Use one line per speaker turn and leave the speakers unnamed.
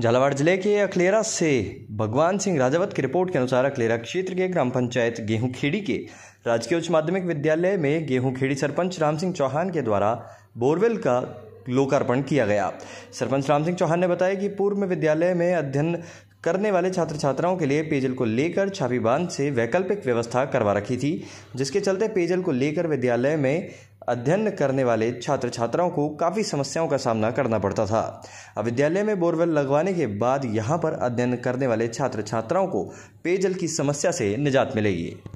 झालावाड़ जिले के अखलेरा से भगवान सिंह राजावत की रिपोर्ट के अनुसार अखलेरा क्षेत्र के ग्राम पंचायत गेहूंखेड़ी के राजकीय उच्च माध्यमिक विद्यालय में गेहूंखेड़ी सरपंच राम सिंह चौहान के द्वारा बोरवेल का लोकार्पण किया गया सरपंच राम सिंह चौहान ने बताया कि पूर्व में विद्यालय में अध्ययन करने वाले छात्र छात्राओं के लिए पेयजल को लेकर छापी बांध से वैकल्पिक व्यवस्था करवा रखी थी जिसके चलते पेयजल को लेकर विद्यालय में अध्ययन करने वाले छात्र छात्राओं को काफ़ी समस्याओं का सामना करना पड़ता था अब विद्यालय में बोरवेल लगवाने के बाद यहाँ पर अध्ययन करने वाले छात्र छात्राओं को पेयजल की समस्या से निजात मिलेगी